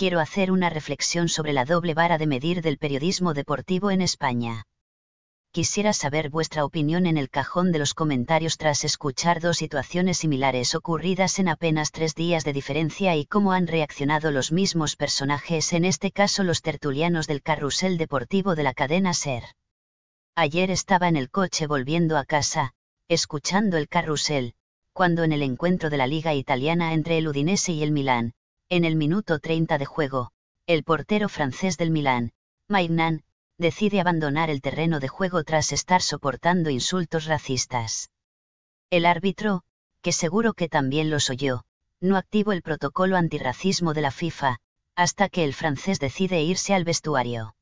quiero hacer una reflexión sobre la doble vara de medir del periodismo deportivo en España. Quisiera saber vuestra opinión en el cajón de los comentarios tras escuchar dos situaciones similares ocurridas en apenas tres días de diferencia y cómo han reaccionado los mismos personajes, en este caso los tertulianos del carrusel deportivo de la cadena Ser. Ayer estaba en el coche volviendo a casa, escuchando el carrusel, cuando en el encuentro de la Liga Italiana entre el Udinese y el Milán, en el minuto 30 de juego, el portero francés del Milán, Maignan, decide abandonar el terreno de juego tras estar soportando insultos racistas. El árbitro, que seguro que también los oyó, no activó el protocolo antirracismo de la FIFA, hasta que el francés decide irse al vestuario.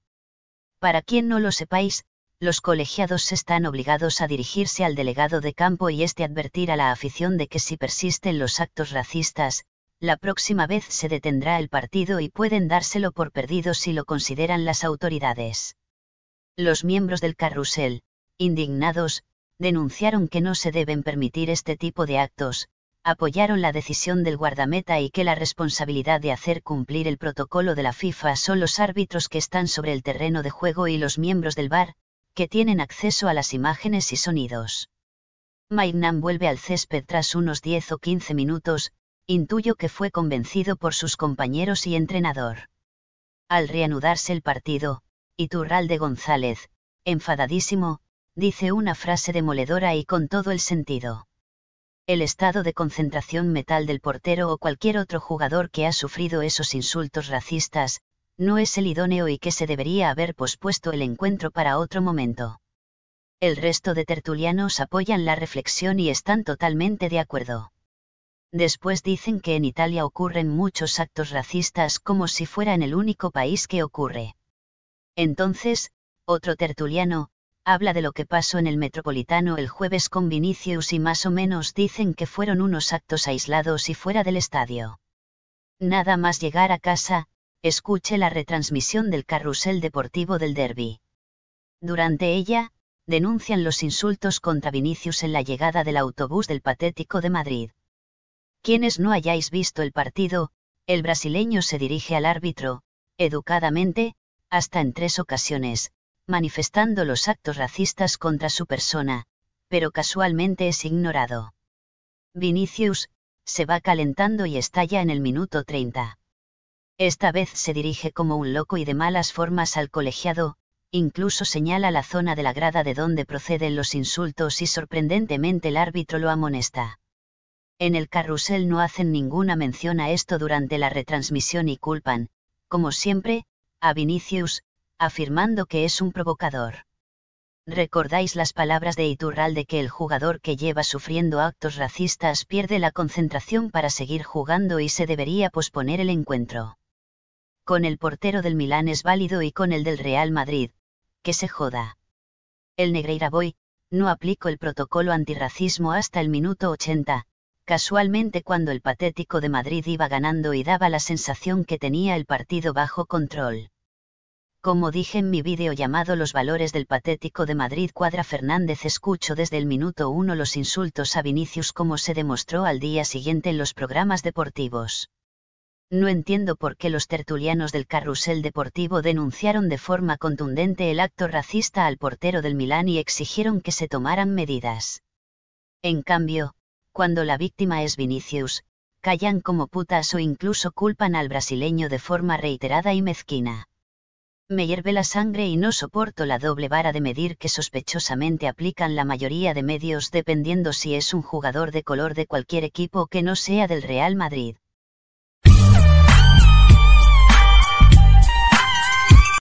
Para quien no lo sepáis, los colegiados están obligados a dirigirse al delegado de campo y este advertir a la afición de que si persisten los actos racistas, la próxima vez se detendrá el partido y pueden dárselo por perdido si lo consideran las autoridades. Los miembros del carrusel, indignados, denunciaron que no se deben permitir este tipo de actos, apoyaron la decisión del guardameta y que la responsabilidad de hacer cumplir el protocolo de la FIFA son los árbitros que están sobre el terreno de juego y los miembros del bar, que tienen acceso a las imágenes y sonidos. Maignan vuelve al césped tras unos 10 o 15 minutos, intuyo que fue convencido por sus compañeros y entrenador. Al reanudarse el partido, Iturralde González, enfadadísimo, dice una frase demoledora y con todo el sentido. El estado de concentración metal del portero o cualquier otro jugador que ha sufrido esos insultos racistas, no es el idóneo y que se debería haber pospuesto el encuentro para otro momento. El resto de tertulianos apoyan la reflexión y están totalmente de acuerdo. Después dicen que en Italia ocurren muchos actos racistas como si fuera en el único país que ocurre. Entonces, otro tertuliano, habla de lo que pasó en el Metropolitano el jueves con Vinicius y más o menos dicen que fueron unos actos aislados y fuera del estadio. Nada más llegar a casa, escuche la retransmisión del carrusel deportivo del derby. Durante ella, denuncian los insultos contra Vinicius en la llegada del autobús del Patético de Madrid. Quienes no hayáis visto el partido, el brasileño se dirige al árbitro, educadamente, hasta en tres ocasiones, manifestando los actos racistas contra su persona, pero casualmente es ignorado. Vinicius, se va calentando y estalla en el minuto 30. Esta vez se dirige como un loco y de malas formas al colegiado, incluso señala la zona de la grada de donde proceden los insultos y sorprendentemente el árbitro lo amonesta. En el carrusel no hacen ninguna mención a esto durante la retransmisión y culpan, como siempre, a Vinicius, afirmando que es un provocador. ¿Recordáis las palabras de de que el jugador que lleva sufriendo actos racistas pierde la concentración para seguir jugando y se debería posponer el encuentro? Con el portero del Milán es válido y con el del Real Madrid, que se joda. El Negreira Boy, no aplico el protocolo antirracismo hasta el minuto 80, casualmente cuando el patético de Madrid iba ganando y daba la sensación que tenía el partido bajo control. Como dije en mi vídeo llamado Los valores del patético de Madrid Cuadra Fernández escucho desde el minuto uno los insultos a Vinicius como se demostró al día siguiente en los programas deportivos. No entiendo por qué los tertulianos del carrusel deportivo denunciaron de forma contundente el acto racista al portero del Milán y exigieron que se tomaran medidas. En cambio, cuando la víctima es Vinicius, callan como putas o incluso culpan al brasileño de forma reiterada y mezquina. Me hierve la sangre y no soporto la doble vara de medir que sospechosamente aplican la mayoría de medios dependiendo si es un jugador de color de cualquier equipo que no sea del Real Madrid.